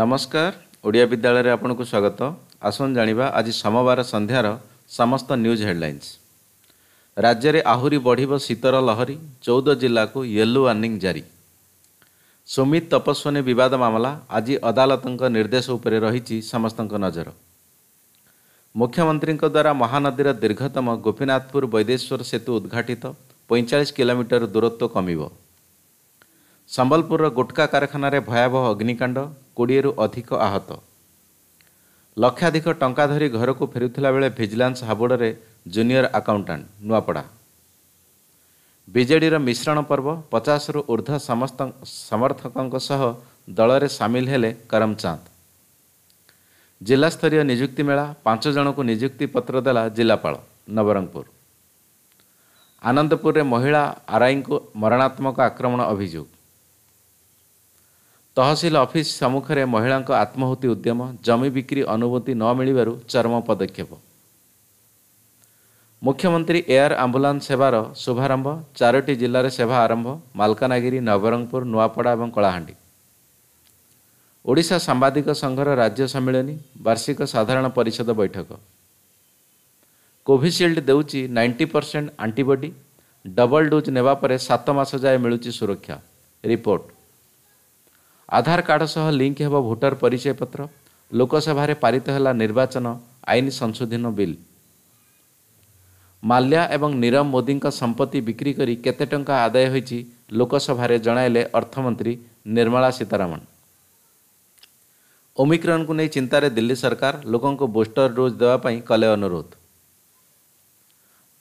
ନମସ୍କାର ଓଡ଼ିଆ ବିଦ୍ୟାଳୟରେ ଆପଣଙ୍କୁ ସ୍ୱାଗତ ଆସନ୍ତୁ ଜାଣିବା ଆଜି ସୋମବାର ସନ୍ଧ୍ୟାର ସମସ୍ତ ନ୍ୟୁଜ୍ ହେଡ଼ଲାଇନ୍ସ ରାଜ୍ୟରେ ଆହୁରି ବଢ଼ିବ ଶୀତର ଲହରୀ ଚଉଦ ଜିଲ୍ଲାକୁ ୟେଲୋ ୱାର୍ଣ୍ଣିଂ ଜାରି ସୁମିତ ତପସ୍ୱନୀ ବିବାଦ ମାମଲା ଆଜି ଅଦାଲତଙ୍କ ନିର୍ଦ୍ଦେଶ ଉପରେ ରହିଛି ସମସ୍ତଙ୍କ ନଜର ମୁଖ୍ୟମନ୍ତ୍ରୀଙ୍କ ଦ୍ୱାରା ମହାନଦୀର ଦୀର୍ଘତମ ଗୋପୀନାଥପୁର ବୈଦେଶ୍ୱର ସେତୁ ଉଦ୍ଘାଟିତ ପଇଁଚାଳିଶ କିଲୋମିଟର ଦୂରତ୍ୱ କମିବ ସମ୍ବଲପୁରର ଗୁଟକା କାରଖାନାରେ ଭୟାବହ ଅଗ୍ନିକାଣ୍ଡ କୋଡ଼ିଏରୁ ଅଧିକ ଆହତ ଲକ୍ଷାଧିକ ଟଙ୍କା ଧରି ଘରକୁ ଫେରୁଥିଲା ବେଳେ ଭିଜିଲାନ୍ସ ହାବୁଡ଼ରେ ଜୁନିୟର ଆକାଉଣ୍ଟାଣ୍ଟ ନୂଆପଡ଼ା ବିଜେଡ଼ିର ମିଶ୍ରଣ ପର୍ବ ପଚାଶରୁ ଉର୍ଦ୍ଧ୍ୱ ସମସ୍ତ ସମର୍ଥକଙ୍କ ସହ ଦଳରେ ସାମିଲ ହେଲେ କରମଚାନ୍ଦ ଜିଲ୍ଲାସ୍ତରୀୟ ନିଯୁକ୍ତି ମେଳା ପାଞ୍ଚ ଜଣଙ୍କୁ ନିଯୁକ୍ତି ପତ୍ର ଦେଲା ଜିଲ୍ଲାପାଳ ନବରଙ୍ଗପୁର ଆନନ୍ଦପୁରରେ ମହିଳା ଆରଆଇଙ୍କୁ ମରଣାତ୍ମକ ଆକ୍ରମଣ ଅଭିଯୋଗ ତହସିଲ ଅଫିସ୍ ସମ୍ମୁଖରେ ମହିଳାଙ୍କ ଆତ୍ମାହୁତି ଉଦ୍ୟମ ଜମି ବିକ୍ରି ଅନୁଭୂତି ନ ମିଳିବାରୁ ଚରମ ପଦକ୍ଷେପ ମୁଖ୍ୟମନ୍ତ୍ରୀ ଏୟାର ଆମ୍ବୁଲାନ୍ସ ସେବାର ଶୁଭାରମ୍ଭ ଚାରୋଟି ଜିଲ୍ଲାରେ ସେବା ଆରମ୍ଭ ମାଲକାନଗିରି ନବରଙ୍ଗପୁର ନୂଆପଡ଼ା ଏବଂ କଳାହାଣ୍ଡି ଓଡ଼ିଶା ସାମ୍ବାଦିକ ସଂଘର ରାଜ୍ୟ ସମ୍ମିଳନୀ ବାର୍ଷିକ ସାଧାରଣ ପରିଷଦ ବୈଠକ କୋଭିସିଲ୍ଡ ଦେଉଛି ninety percent antibody double dose ନେବା ପରେ ସାତ ମାସ ଯାଏ ମିଳୁଛି ସୁରକ୍ଷା ରିପୋର୍ଟ ଆଧାର କାର୍ଡ଼ ସହ ଲିଙ୍କ୍ ହେବ ଭୋଟର ପରିଚୟ ପତ୍ର ଲୋକସଭାରେ ପାରିତ ହେଲା ନିର୍ବାଚନ ଆଇନ ସଂଶୋଧନ ବିଲ୍ ମାଲ୍ୟା ଏବଂ ନିରବ ମୋଦିଙ୍କ ସମ୍ପତ୍ତି ବିକ୍ରି କରି କେତେ ଟଙ୍କା ଆଦାୟ ହୋଇଛି ଲୋକସଭାରେ ଜଣାଇଲେ ଅର୍ଥମନ୍ତ୍ରୀ ନିର୍ମଳା ସୀତାରମଣ ଓମିକ୍ରନ୍କୁ ନେଇ ଚିନ୍ତାରେ ଦିଲ୍ଲୀ ସରକାର ଲୋକଙ୍କୁ ବୁଷ୍ଟର ଡୋଜ୍ ଦେବା ପାଇଁ କଲେ ଅନୁରୋଧ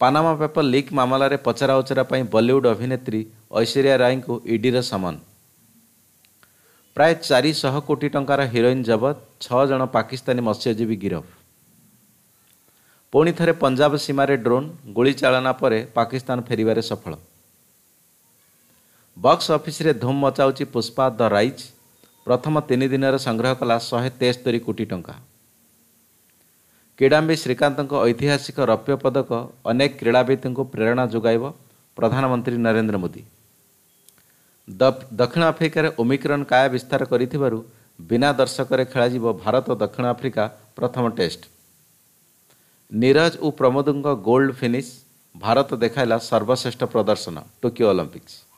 ପାନାମା ପେପର ଲିକ୍ ମାମଲାରେ ପଚରାଉଚରା ପାଇଁ ବଲିଉଡ୍ ଅଭିନେତ୍ରୀ ଐଶ୍ୱରିଆ ରାୟଙ୍କୁ ଇଡିର ସମନ୍ ପ୍ରାୟ ଚାରିଶହ କୋଟି ଟଙ୍କାର ହିରୋଇନ୍ ଜବତ ଛଅ ଜଣ ପାକିସ୍ତାନୀ ମତ୍ସ୍ୟଜୀବୀ ଗିରଫ ପୁଣି ଥରେ ପଞ୍ଜାବ ସୀମାରେ ଡ୍ରୋନ୍ ଗୁଳି ଚାଳନା ପରେ ପାକିସ୍ତାନ ଫେରିବାରେ ସଫଳ ବକ୍ସ ଅଫିସ୍ରେ ଧୂମ୍ ମଚାଉଛି ପୁଷ୍ପା ଦ ରାଇଜ୍ ପ୍ରଥମ ତିନି ଦିନରେ ସଂଗ୍ରହ କଲା ଶହେ ତେସ୍ତରି କୋଟି ଟଙ୍କା କିଡ଼ାମ୍ବି ଶ୍ରୀକାନ୍ତଙ୍କ ଐତିହାସିକ ରୌପ୍ୟ ପଦକ ଅନେକ କ୍ରୀଡ଼ାବିତ୍ଙ୍କୁ ପ୍ରେରଣା ଯୋଗାଇବ ପ୍ରଧାନମନ୍ତ୍ରୀ ନରେନ୍ଦ୍ର ମୋଦି ଦକ୍ଷିଣ ଆଫ୍ରିକାରେ ଓମିକ୍ରନ୍ କାୟା ବିସ୍ତାର କରିଥିବାରୁ ବିନା ଦର୍ଶକରେ ଖେଳାଯିବ ଭାରତ ଦକ୍ଷିଣ ଆଫ୍ରିକା ପ୍ରଥମ ଟେଷ୍ଟ ନିରଜ ଓ ପ୍ରମୋଦଙ୍କ ଗୋଲ୍ଡ ଫିନିଶ ଭାରତ ଦେଖାଇଲା ସର୍ବଶ୍ରେଷ୍ଠ ପ୍ରଦର୍ଶନ ଟୋକିଓ ଅଲମ୍ପିକ୍ସ